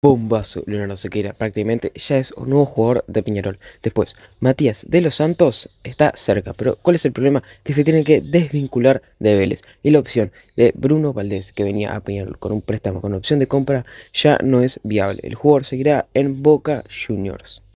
Bombazo, Leonardo Sequeira prácticamente ya es un nuevo jugador de Piñarol. Después, Matías de los Santos está cerca, pero ¿cuál es el problema? Que se tiene que desvincular de Vélez. Y la opción de Bruno Valdés, que venía a Piñarol con un préstamo con opción de compra, ya no es viable. El jugador seguirá en Boca Juniors.